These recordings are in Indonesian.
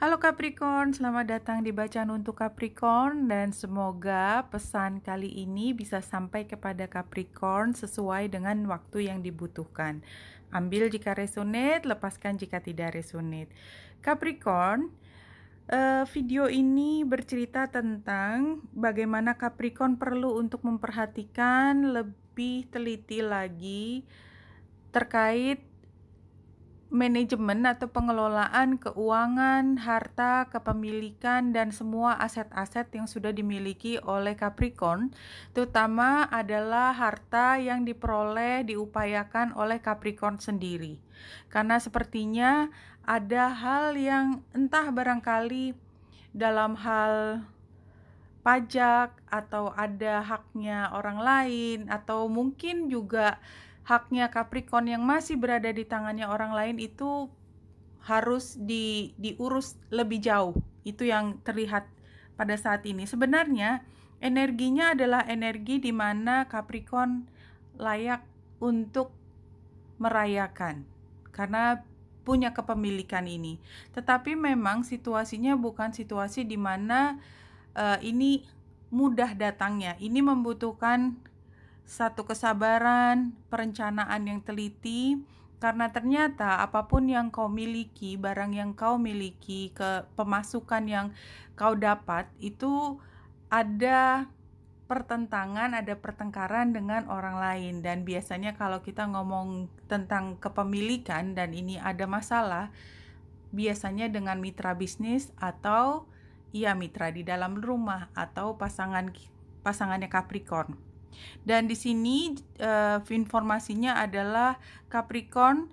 Halo Capricorn, selamat datang di bacaan untuk Capricorn dan semoga pesan kali ini bisa sampai kepada Capricorn sesuai dengan waktu yang dibutuhkan. Ambil jika resonate, lepaskan jika tidak resonate. Capricorn, eh, video ini bercerita tentang bagaimana Capricorn perlu untuk memperhatikan lebih teliti lagi terkait manajemen atau pengelolaan keuangan, harta, kepemilikan, dan semua aset-aset yang sudah dimiliki oleh Capricorn, terutama adalah harta yang diperoleh diupayakan oleh Capricorn sendiri. Karena sepertinya ada hal yang entah barangkali dalam hal pajak atau ada haknya orang lain atau mungkin juga haknya Capricorn yang masih berada di tangannya orang lain itu harus di, diurus lebih jauh. Itu yang terlihat pada saat ini. Sebenarnya energinya adalah energi di mana Capricorn layak untuk merayakan karena punya kepemilikan ini. Tetapi memang situasinya bukan situasi di mana uh, ini mudah datangnya. Ini membutuhkan satu kesabaran, perencanaan yang teliti, karena ternyata apapun yang kau miliki, barang yang kau miliki, ke pemasukan yang kau dapat itu ada pertentangan, ada pertengkaran dengan orang lain dan biasanya kalau kita ngomong tentang kepemilikan dan ini ada masalah biasanya dengan mitra bisnis atau ya mitra di dalam rumah atau pasangan pasangannya Capricorn. Dan di sini uh, informasinya adalah Capricorn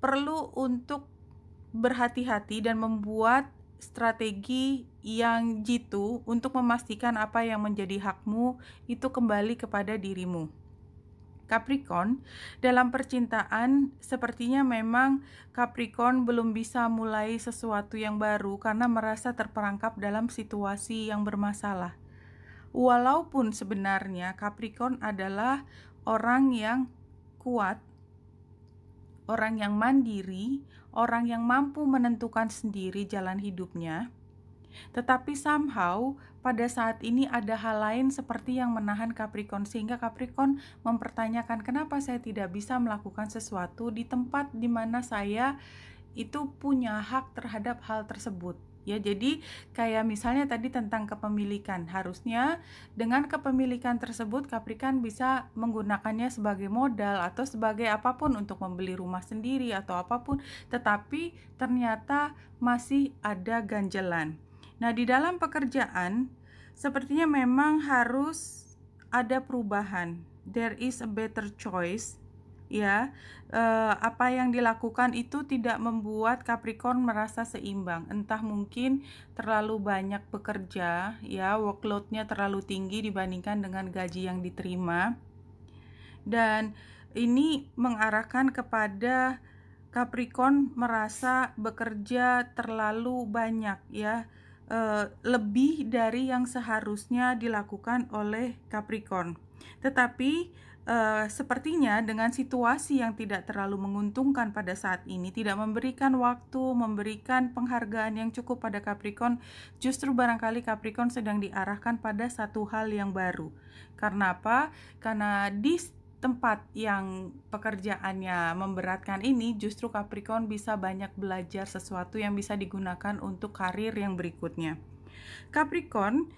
perlu untuk berhati-hati dan membuat strategi yang jitu untuk memastikan apa yang menjadi hakmu itu kembali kepada dirimu. Capricorn, dalam percintaan sepertinya memang Capricorn belum bisa mulai sesuatu yang baru karena merasa terperangkap dalam situasi yang bermasalah. Walaupun sebenarnya Capricorn adalah orang yang kuat, orang yang mandiri, orang yang mampu menentukan sendiri jalan hidupnya, tetapi somehow pada saat ini ada hal lain seperti yang menahan Capricorn sehingga Capricorn mempertanyakan kenapa saya tidak bisa melakukan sesuatu di tempat di mana saya itu punya hak terhadap hal tersebut ya jadi kayak misalnya tadi tentang kepemilikan harusnya dengan kepemilikan tersebut Capricorn bisa menggunakannya sebagai modal atau sebagai apapun untuk membeli rumah sendiri atau apapun tetapi ternyata masih ada ganjelan nah di dalam pekerjaan sepertinya memang harus ada perubahan there is a better choice ya eh, apa yang dilakukan itu tidak membuat Capricorn merasa seimbang entah mungkin terlalu banyak bekerja ya workloadnya terlalu tinggi dibandingkan dengan gaji yang diterima dan ini mengarahkan kepada Capricorn merasa bekerja terlalu banyak ya eh, lebih dari yang seharusnya dilakukan oleh Capricorn tetapi uh, sepertinya dengan situasi yang tidak terlalu menguntungkan pada saat ini, tidak memberikan waktu, memberikan penghargaan yang cukup pada Capricorn, justru barangkali Capricorn sedang diarahkan pada satu hal yang baru. Karena apa? Karena di tempat yang pekerjaannya memberatkan ini justru Capricorn bisa banyak belajar sesuatu yang bisa digunakan untuk karir yang berikutnya. Capricorn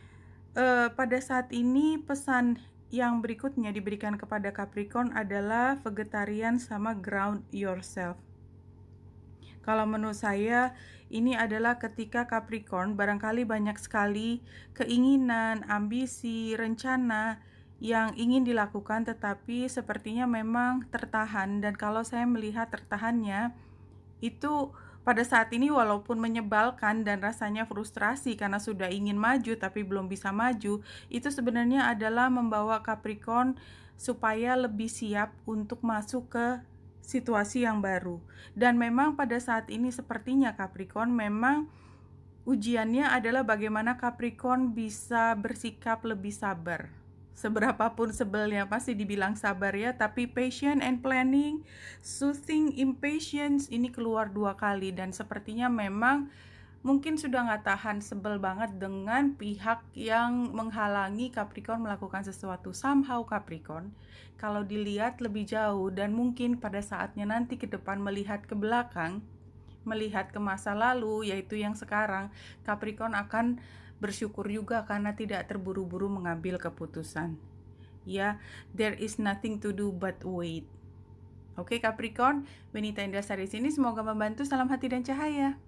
Uh, pada saat ini pesan yang berikutnya diberikan kepada Capricorn adalah vegetarian sama ground yourself. Kalau menurut saya, ini adalah ketika Capricorn barangkali banyak sekali keinginan, ambisi, rencana yang ingin dilakukan tetapi sepertinya memang tertahan dan kalau saya melihat tertahannya itu pada saat ini walaupun menyebalkan dan rasanya frustrasi karena sudah ingin maju tapi belum bisa maju, itu sebenarnya adalah membawa Capricorn supaya lebih siap untuk masuk ke situasi yang baru. Dan memang pada saat ini sepertinya Capricorn memang ujiannya adalah bagaimana Capricorn bisa bersikap lebih sabar Seberapapun sebelnya pasti dibilang sabar ya, tapi patient and planning, soothing impatience ini keluar dua kali dan sepertinya memang mungkin sudah nggak tahan sebel banget dengan pihak yang menghalangi Capricorn melakukan sesuatu. Somehow Capricorn, kalau dilihat lebih jauh dan mungkin pada saatnya nanti ke depan melihat ke belakang, melihat ke masa lalu, yaitu yang sekarang, Capricorn akan bersyukur juga karena tidak terburu-buru mengambil keputusan. Ya, there is nothing to do but wait. Oke okay, Capricorn, Benita Indra Sari sini semoga membantu salam hati dan cahaya.